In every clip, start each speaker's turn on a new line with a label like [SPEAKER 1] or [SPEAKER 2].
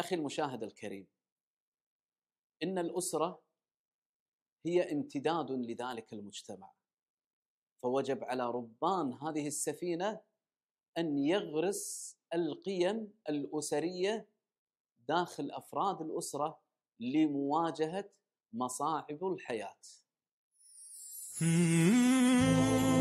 [SPEAKER 1] اخي المشاهد الكريم ان الاسره هي امتداد لذلك المجتمع فوجب على ربان هذه السفينه ان يغرس القيم الاسريه داخل افراد الاسره لمواجهه مصاعب الحياه.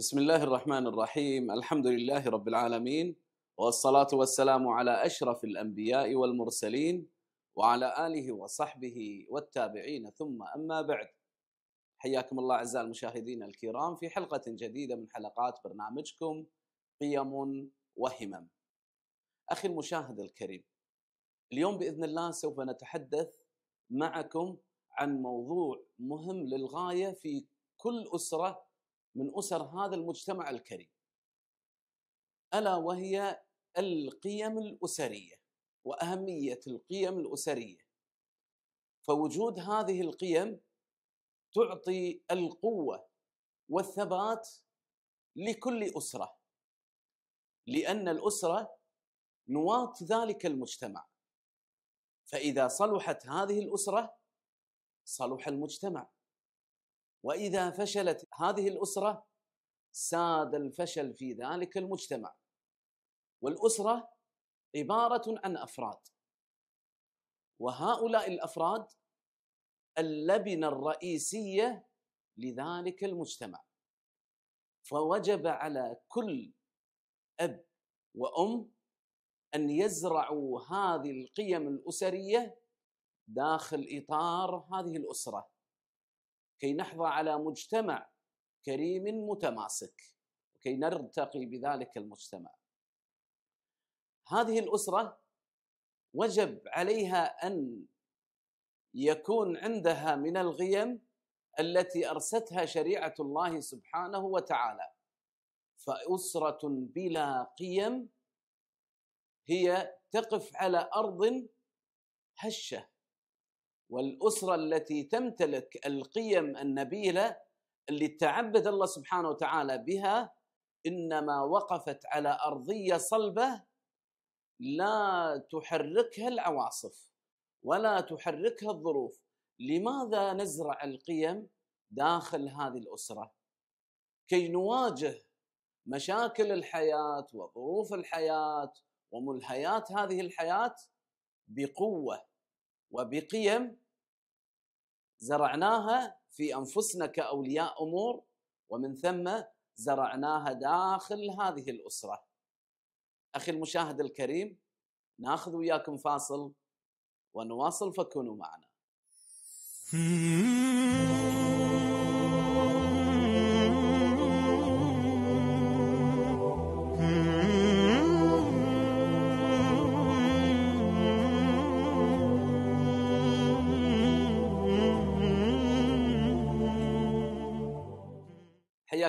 [SPEAKER 1] بسم الله الرحمن الرحيم الحمد لله رب العالمين والصلاة والسلام على أشرف الأنبياء والمرسلين وعلى آله وصحبه والتابعين ثم أما بعد حياكم الله أعزائي المشاهدين الكرام في حلقة جديدة من حلقات برنامجكم قيم وهمم أخي المشاهد الكريم اليوم بإذن الله سوف نتحدث معكم عن موضوع مهم للغاية في كل أسرة من أسر هذا المجتمع الكريم ألا وهي القيم الأسرية وأهمية القيم الأسرية فوجود هذه القيم تعطي القوة والثبات لكل أسرة لأن الأسرة نواة ذلك المجتمع فإذا صلحت هذه الأسرة صلح المجتمع واذا فشلت هذه الاسره ساد الفشل في ذلك المجتمع والاسره عباره عن افراد وهؤلاء الافراد اللبنه الرئيسيه لذلك المجتمع فوجب على كل اب وام ان يزرعوا هذه القيم الاسريه داخل اطار هذه الاسره كي نحظى على مجتمع كريم متماسك وكي نرتقي بذلك المجتمع هذه الاسره وجب عليها ان يكون عندها من القيم التي ارستها شريعه الله سبحانه وتعالى فاسره بلا قيم هي تقف على ارض هشه والأسرة التي تمتلك القيم النبيلة اللي تعبد الله سبحانه وتعالى بها إنما وقفت على أرضية صلبة لا تحركها العواصف ولا تحركها الظروف لماذا نزرع القيم داخل هذه الأسرة كي نواجه مشاكل الحياة وظروف الحياة وملهيات هذه الحياة بقوة وبقيم زرعناها في انفسنا كاولياء امور ومن ثم زرعناها داخل هذه الاسره. اخي المشاهد الكريم ناخذ وياكم فاصل ونواصل فكونوا معنا.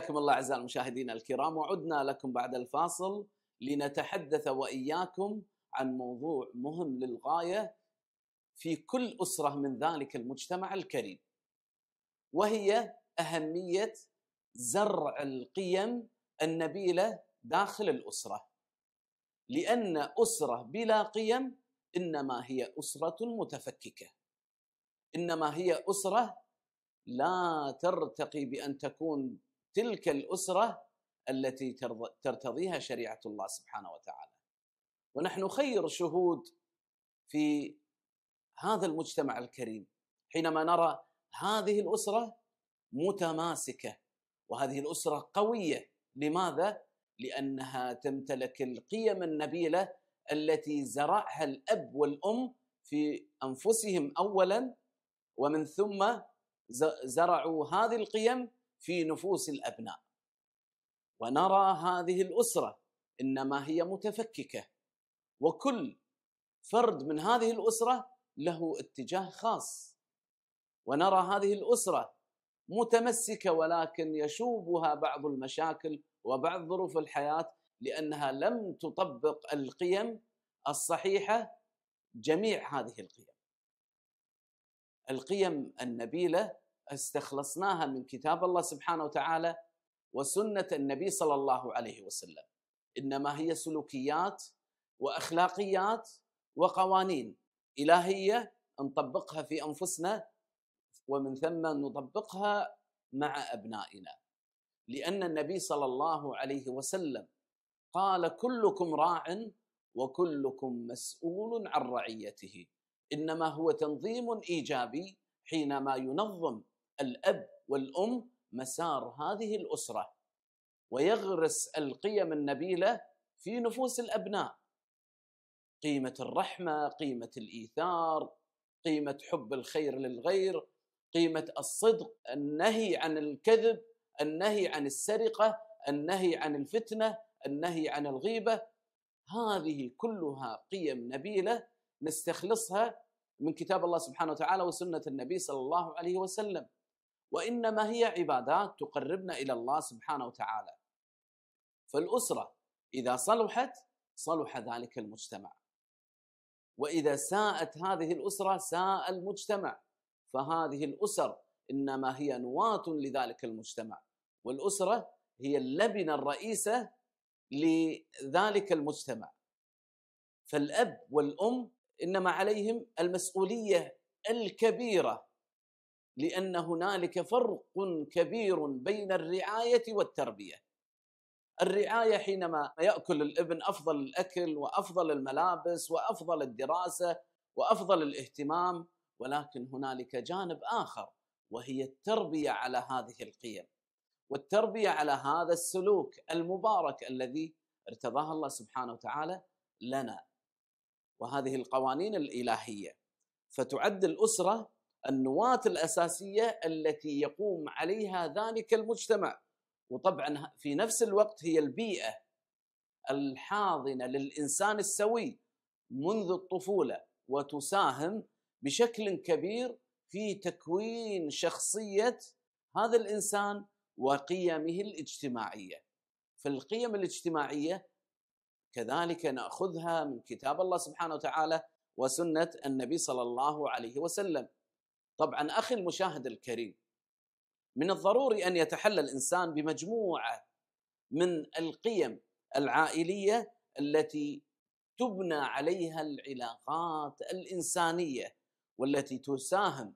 [SPEAKER 1] حياكم الله اعزائي المشاهدين الكرام وعدنا لكم بعد الفاصل لنتحدث واياكم عن موضوع مهم للغايه في كل اسره من ذلك المجتمع الكريم وهي اهميه زرع القيم النبيله داخل الاسره لان اسره بلا قيم انما هي اسره متفككه انما هي اسره لا ترتقي بان تكون تلك الاسره التي ترتضيها شريعه الله سبحانه وتعالى. ونحن خير شهود في هذا المجتمع الكريم حينما نرى هذه الاسره متماسكه وهذه الاسره قويه، لماذا؟ لانها تمتلك القيم النبيله التي زرعها الاب والام في انفسهم اولا ومن ثم زرعوا هذه القيم في نفوس الابناء ونرى هذه الاسره انما هي متفككه وكل فرد من هذه الاسره له اتجاه خاص ونرى هذه الاسره متمسكه ولكن يشوبها بعض المشاكل وبعض ظروف الحياه لانها لم تطبق القيم الصحيحه جميع هذه القيم القيم النبيله استخلصناها من كتاب الله سبحانه وتعالى وسنه النبي صلى الله عليه وسلم انما هي سلوكيات واخلاقيات وقوانين الهيه نطبقها في انفسنا ومن ثم نطبقها مع ابنائنا لان النبي صلى الله عليه وسلم قال كلكم راع وكلكم مسؤول عن رعيته انما هو تنظيم ايجابي حينما ينظم الاب والام مسار هذه الاسره ويغرس القيم النبيله في نفوس الابناء قيمه الرحمه قيمه الايثار قيمه حب الخير للغير قيمه الصدق النهي عن الكذب النهي عن السرقه النهي عن الفتنه النهي عن الغيبه هذه كلها قيم نبيله نستخلصها من كتاب الله سبحانه وتعالى وسنه النبي صلى الله عليه وسلم وإنما هي عبادات تقربنا إلى الله سبحانه وتعالى فالأسرة إذا صلحت صلح ذلك المجتمع وإذا ساءت هذه الأسرة ساء المجتمع فهذه الأسر إنما هي نواة لذلك المجتمع والأسرة هي اللبنة الرئيسة لذلك المجتمع فالأب والأم إنما عليهم المسؤولية الكبيرة لان هنالك فرق كبير بين الرعايه والتربيه الرعايه حينما ياكل الابن افضل الاكل وافضل الملابس وافضل الدراسه وافضل الاهتمام ولكن هنالك جانب اخر وهي التربيه على هذه القيم والتربيه على هذا السلوك المبارك الذي ارتضاه الله سبحانه وتعالى لنا وهذه القوانين الالهيه فتعد الاسره النواة الأساسية التي يقوم عليها ذلك المجتمع وطبعا في نفس الوقت هي البيئة الحاضنة للإنسان السوي منذ الطفولة وتساهم بشكل كبير في تكوين شخصية هذا الإنسان وقيمه الاجتماعية فالقيم الاجتماعية كذلك نأخذها من كتاب الله سبحانه وتعالى وسنة النبي صلى الله عليه وسلم طبعا اخي المشاهد الكريم من الضروري ان يتحلى الانسان بمجموعه من القيم العائليه التي تبنى عليها العلاقات الانسانيه والتي تساهم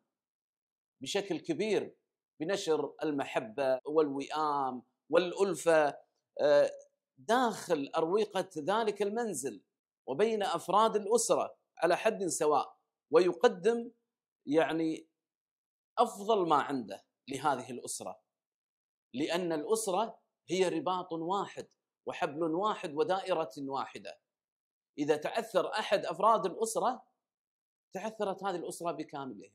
[SPEAKER 1] بشكل كبير بنشر المحبه والوئام والالفه آه، داخل اروقه ذلك المنزل وبين افراد الاسره على حد سواء ويقدم يعني افضل ما عنده لهذه الاسره لان الاسره هي رباط واحد وحبل واحد ودائره واحده اذا تعثر احد افراد الاسره تعثرت هذه الاسره بكاملها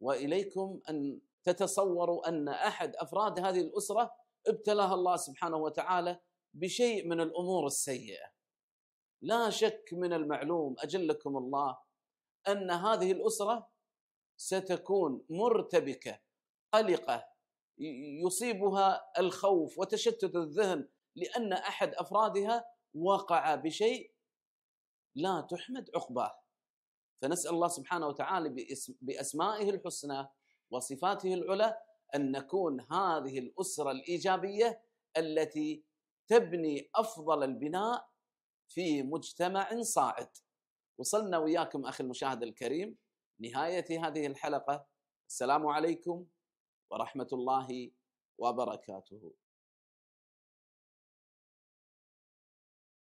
[SPEAKER 1] واليكم ان تتصوروا ان احد افراد هذه الاسره ابتلاها الله سبحانه وتعالى بشيء من الامور السيئه لا شك من المعلوم اجلكم الله ان هذه الاسره ستكون مرتبكه قلقه يصيبها الخوف وتشتت الذهن لان احد افرادها وقع بشيء لا تحمد عقباه فنسال الله سبحانه وتعالى باسمائه الحسنى وصفاته العلى ان نكون هذه الاسره الايجابيه التي تبني افضل البناء في مجتمع صاعد وصلنا وياكم اخي المشاهد الكريم نهايه هذه الحلقه السلام عليكم ورحمه الله وبركاته